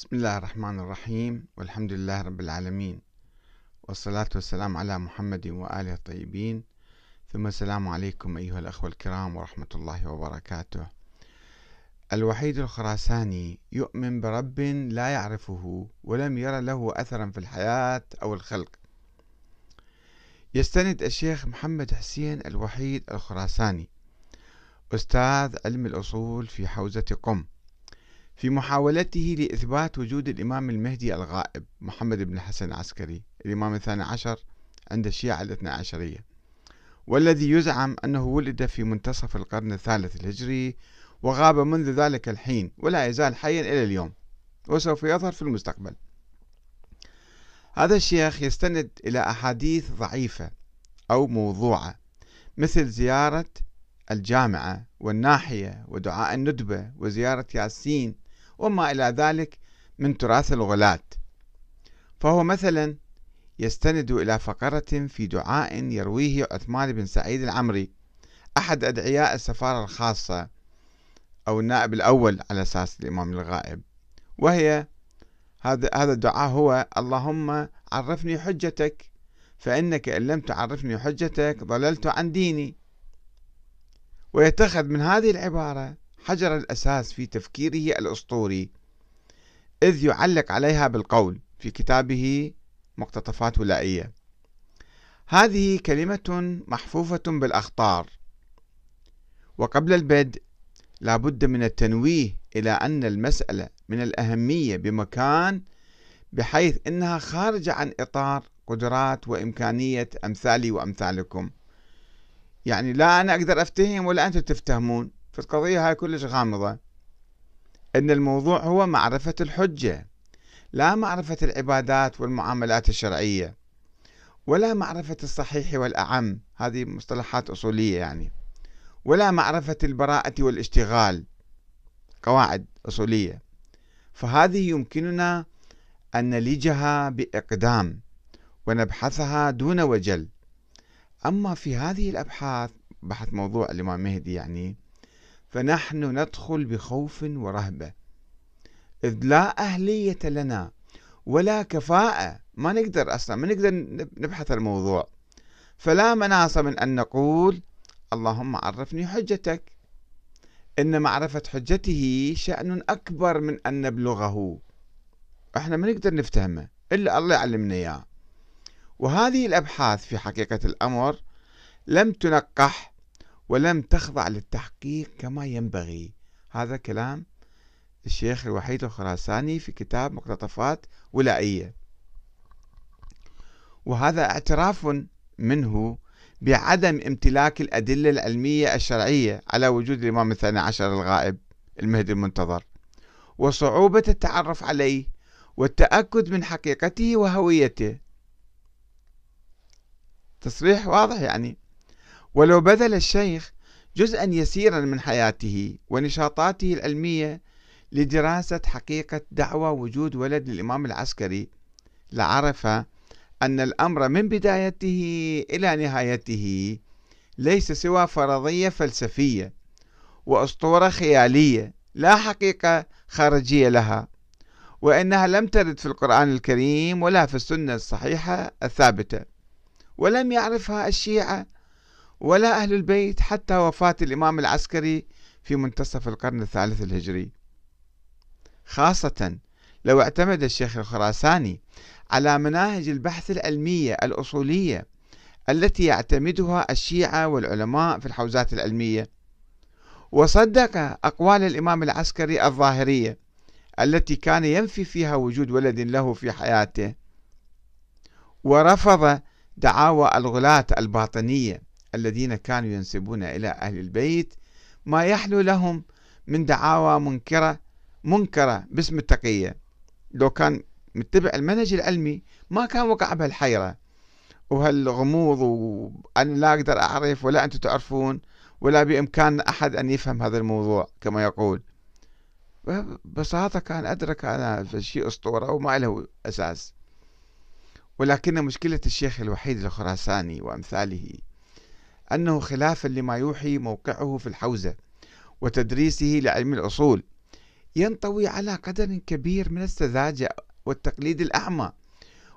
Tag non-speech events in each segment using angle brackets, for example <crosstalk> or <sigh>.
بسم الله الرحمن الرحيم والحمد لله رب العالمين والصلاة والسلام على محمد وآله الطيبين ثم السلام عليكم أيها الأخوة الكرام ورحمة الله وبركاته الوحيد الخراساني يؤمن برب لا يعرفه ولم يرى له أثرا في الحياة أو الخلق يستند الشيخ محمد حسين الوحيد الخراساني أستاذ علم الأصول في حوزة قم في محاولته لإثبات وجود الإمام المهدي الغائب محمد بن الحسن العسكري الإمام الثاني عشر عند الشيعة الاثنى عشرية والذي يزعم أنه ولد في منتصف القرن الثالث الهجري وغاب منذ ذلك الحين ولا يزال حيا إلى اليوم وسوف يظهر في المستقبل هذا الشيخ يستند إلى أحاديث ضعيفة أو موضوعة مثل زيارة الجامعة والناحية ودعاء الندبة وزيارة ياسين وما إلى ذلك من تراث الغلاة فهو مثلا يستند إلى فقرة في دعاء يرويه عثمان بن سعيد العمري أحد أدعياء السفارة الخاصة أو النائب الأول على أساس الإمام الغائب وهي هذا هذا الدعاء هو اللهم عرفني حجتك فإنك إن لم تعرفني حجتك ضللت عن ديني ويتخذ من هذه العبارة حجر الأساس في تفكيره الأسطوري إذ يعلق عليها بالقول في كتابه مقتطفات ولائية هذه كلمة محفوفة بالأخطار وقبل البدء لابد من التنويه إلى أن المسألة من الأهمية بمكان بحيث أنها خارجة عن إطار قدرات وإمكانية أمثالي وأمثالكم يعني لا أنا أقدر أفتهم ولا أنتم تفتهمون في القضية هاي كلش غامضة أن الموضوع هو معرفة الحجة لا معرفة العبادات والمعاملات الشرعية ولا معرفة الصحيح والأعم هذه مصطلحات أصولية يعني ولا معرفة البراءة والاشتغال قواعد أصولية فهذه يمكننا أن نلجها بإقدام ونبحثها دون وجل أما في هذه الأبحاث بحث موضوع الإمام مهدي يعني فنحن ندخل بخوف ورهبة إذ لا أهلية لنا ولا كفاءة ما نقدر أصلا ما نقدر نبحث الموضوع فلا مناص من أن نقول اللهم عرفني حجتك إن معرفة حجته شأن أكبر من أن نبلغه احنا ما نقدر نفتهمه إلا الله يعلمنا إياه وهذه الأبحاث في حقيقة الأمر لم تنقح ولم تخضع للتحقيق كما ينبغي هذا كلام الشيخ الوحيد الخراساني في كتاب مقتطفات ولائية وهذا اعتراف منه بعدم امتلاك الأدلة العلمية الشرعية على وجود الإمام الثاني عشر الغائب المهدي المنتظر وصعوبة التعرف عليه والتأكد من حقيقته وهويته تصريح واضح يعني ولو بذل الشيخ جزءا يسيرا من حياته ونشاطاته العلمية لدراسة حقيقة دعوة وجود ولد للإمام العسكري لعرف أن الأمر من بدايته إلى نهايته ليس سوى فرضية فلسفية وأسطورة خيالية لا حقيقة خارجية لها وإنها لم ترد في القرآن الكريم ولا في السنة الصحيحة الثابتة ولم يعرفها الشيعة ولا أهل البيت حتى وفاة الإمام العسكري في منتصف القرن الثالث الهجري خاصة لو اعتمد الشيخ الخراساني على مناهج البحث العلمية الأصولية التي يعتمدها الشيعة والعلماء في الحوزات العلمية وصدق أقوال الإمام العسكري الظاهرية التي كان ينفي فيها وجود ولد له في حياته ورفض دعاوى الغلاة الباطنية الذين كانوا ينسبون إلى أهل البيت ما يحلو لهم من دعاوى منكرة منكرة باسم التقية لو كان متبع المنهج العلمي ما كان وقع بهالحيرة وهالغموض وأنا لا أقدر أعرف ولا أنتم تعرفون ولا بإمكان أحد أن يفهم هذا الموضوع كما يقول ببساطة كان أدرك هذا شيء أسطورة وما له أساس ولكن مشكلة الشيخ الوحيد الخراساني وأمثاله أنه خلافا لما يوحي موقعه في الحوزة وتدريسه لعلم الأصول ينطوي على قدر كبير من السذاجة والتقليد الأعمى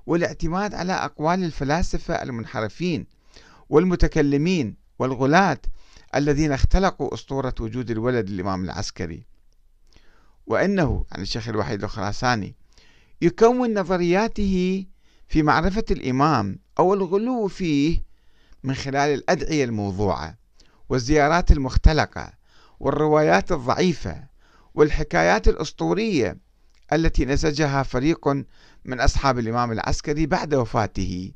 والاعتماد على أقوال الفلاسفة المنحرفين والمتكلمين والغلاة الذين اختلقوا أسطورة وجود الولد الإمام العسكري وأنه عن يعني الشيخ الوحيد الخراساني يكون نظرياته في معرفة الإمام أو الغلو فيه من خلال الأدعية الموضوعة والزيارات المختلقة والروايات الضعيفة والحكايات الأسطورية التي نسجها فريق من أصحاب الإمام العسكري بعد وفاته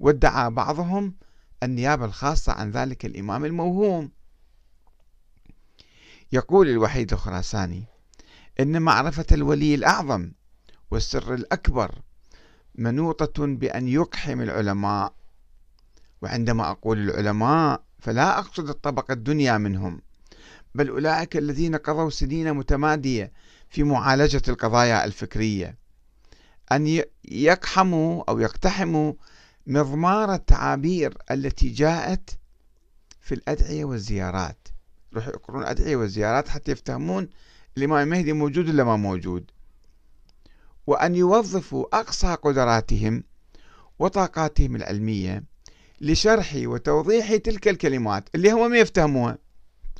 وادعى بعضهم النيابة الخاصة عن ذلك الإمام الموهوم يقول الوحيد الخراساني إن معرفة الولي الأعظم والسر الأكبر منوطة بأن يقحم العلماء وعندما أقول العلماء فلا أقصد الطبقة الدنيا منهم بل أولئك الذين قضوا سنين متمادية في معالجة القضايا الفكرية أن يقحموا أو يقتحموا مضمار التعابير التي جاءت في الأدعية والزيارات يروحوا يقرون أدعية والزيارات حتى يفتهمون الإمام المهدي موجود ولا ما موجود وأن يوظفوا أقصى قدراتهم وطاقاتهم العلمية لشرح وتوضيح تلك الكلمات اللي هم ما يفتهموها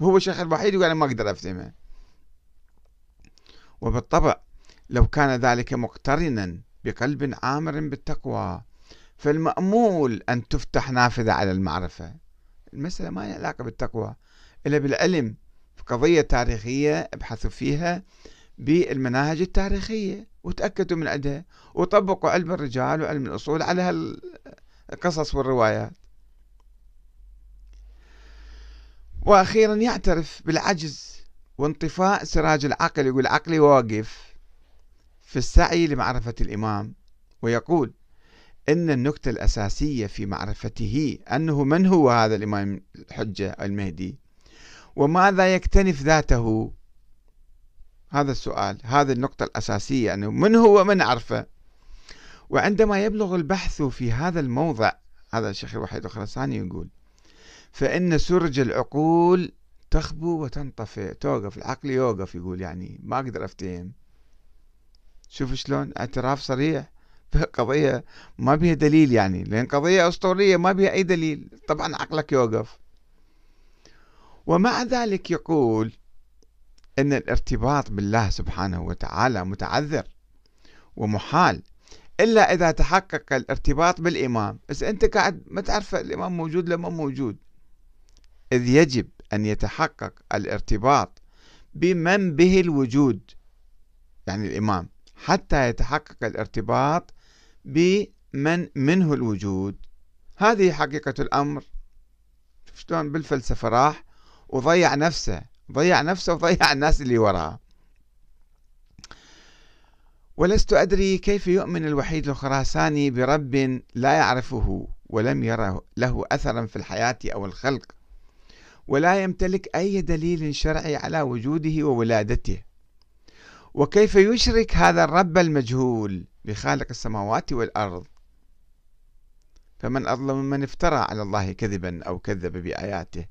هو الشيخ الوحيد يقول أنا ما أقدر أفهمها وبالطبع لو كان ذلك مقترنا بقلب عامر بالتقوى فالمأمول أن تفتح نافذة على المعرفة المسألة ما لها علاقة بالتقوى إلا بالعلم في قضية تاريخية ابحثوا فيها بالمناهج التاريخية وتأكدوا من عدها وطبقوا علم الرجال وعلم الأصول على هال القصص والروايات وأخيرا يعترف بالعجز وانطفاء سراج العقل يقول عقلي واقف في السعي لمعرفة الإمام ويقول إن النكتة الأساسية في معرفته أنه من هو هذا الإمام الحجة المهدي وماذا يكتنف ذاته هذا السؤال هذه النقطة الأساسية أنه من هو من عرفه وعندما يبلغ البحث في هذا الموضع هذا الشيخ الوحيد الخرساني يقول فإن سرج العقول تخبو وتنطفئ توقف العقل يوقف يقول يعني ما أقدر أفتهم شوف شلون اعتراف صريح <laughs> قضية ما بها دليل يعني لأن قضية أسطورية ما بها أي دليل طبعا عقلك يوقف ومع ذلك يقول أن الارتباط بالله سبحانه وتعالى متعذر ومحال إلا إذا تحقق الارتباط بالإمام بس أنت قاعد ما تعرف الإمام موجود لما موجود إذ يجب أن يتحقق الارتباط بمن به الوجود يعني الإمام حتى يتحقق الارتباط بمن منه الوجود هذه حقيقة الأمر شلون بالفلسفة راح وضيع نفسه ضيع نفسه وضيع الناس اللي وراه ولست أدري كيف يؤمن الوحيد الخراساني برب لا يعرفه ولم يره له أثرا في الحياة أو الخلق ولا يمتلك أي دليل شرعي على وجوده وولادته وكيف يشرك هذا الرب المجهول بخالق السماوات والأرض فمن أظلم من افترى على الله كذبا أو كذب بآياته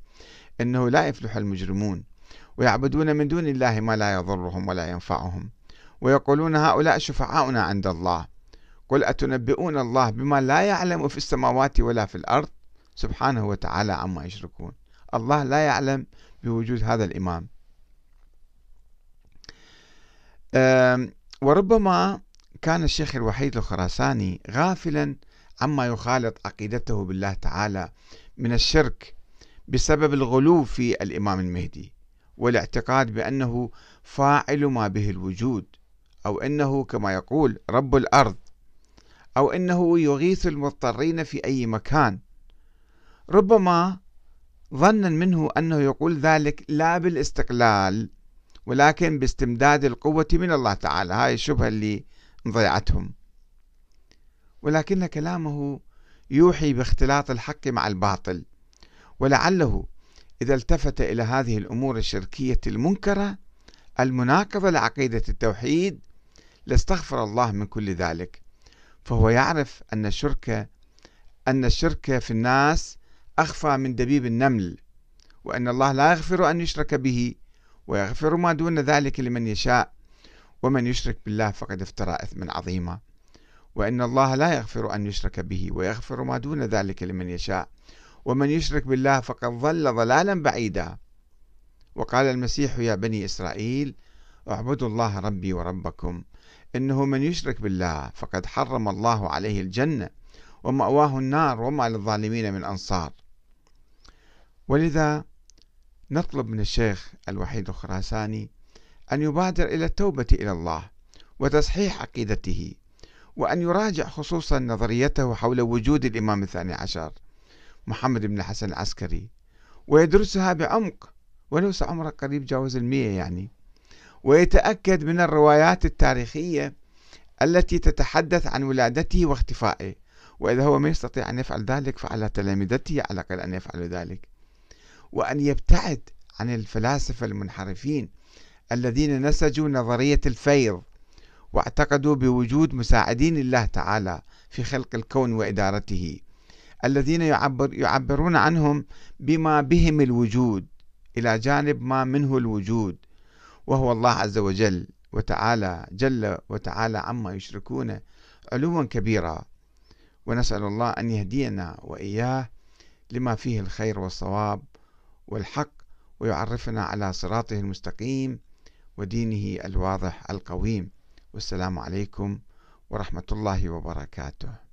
إنه لا يفلح المجرمون ويعبدون من دون الله ما لا يضرهم ولا ينفعهم ويقولون هؤلاء شفعاؤنا عند الله قل أتنبئون الله بما لا يعلم في السماوات ولا في الأرض سبحانه وتعالى عما يشركون الله لا يعلم بوجود هذا الإمام وربما كان الشيخ الوحيد الخراساني غافلا عما يخالط عقيدته بالله تعالى من الشرك بسبب الغلو في الإمام المهدي والاعتقاد بأنه فاعل ما به الوجود أو أنه كما يقول رب الأرض أو أنه يغيث المضطرين في أي مكان ربما ظنا منه أنه يقول ذلك لا بالاستقلال ولكن باستمداد القوة من الله تعالى هاي الشبهة اللي ضيعتهم ولكن كلامه يوحي باختلاط الحق مع الباطل ولعله إذا التفت إلى هذه الأمور الشركية المنكرة المناقضة لعقيدة التوحيد لاستغفر الله من كل ذلك فهو يعرف أن الشرك أن الشرك في الناس أخفى من دبيب النمل وأن الله لا يغفر أن يشرك به ويغفر ما دون ذلك لمن يشاء ومن يشرك بالله فقد افترى إثما عظيما وإن الله لا يغفر أن يشرك به ويغفر ما دون ذلك لمن يشاء ومن يشرك بالله فقد ضل ضلالا بعيدا وقال المسيح يا بني إسرائيل اعبدوا الله ربي وربكم إنه من يشرك بالله فقد حرم الله عليه الجنة ومأواه النار وما للظالمين من أنصار ولذا نطلب من الشيخ الوحيد الخراساني أن يبادر إلى التوبة إلى الله وتصحيح عقيدته وأن يراجع خصوصا نظريته حول وجود الإمام الثاني عشر محمد بن الحسن العسكري ويدرسها بعمق ولو عمره قريب جاوز المية يعني ويتأكد من الروايات التاريخية التي تتحدث عن ولادته واختفائه وإذا هو ما يستطيع أن يفعل ذلك فعلى تلامذته على الأقل أن يفعلوا ذلك وأن يبتعد عن الفلاسفة المنحرفين الذين نسجوا نظرية الفيض واعتقدوا بوجود مساعدين الله تعالى في خلق الكون وإدارته الذين يعبر يعبرون عنهم بما بهم الوجود إلى جانب ما منه الوجود وهو الله عز وجل وتعالى جل وتعالى عما يشركون علوا كبيرا ونسأل الله أن يهدينا وإياه لما فيه الخير والصواب والحق ويعرفنا على صراطه المستقيم ودينه الواضح القويم والسلام عليكم ورحمة الله وبركاته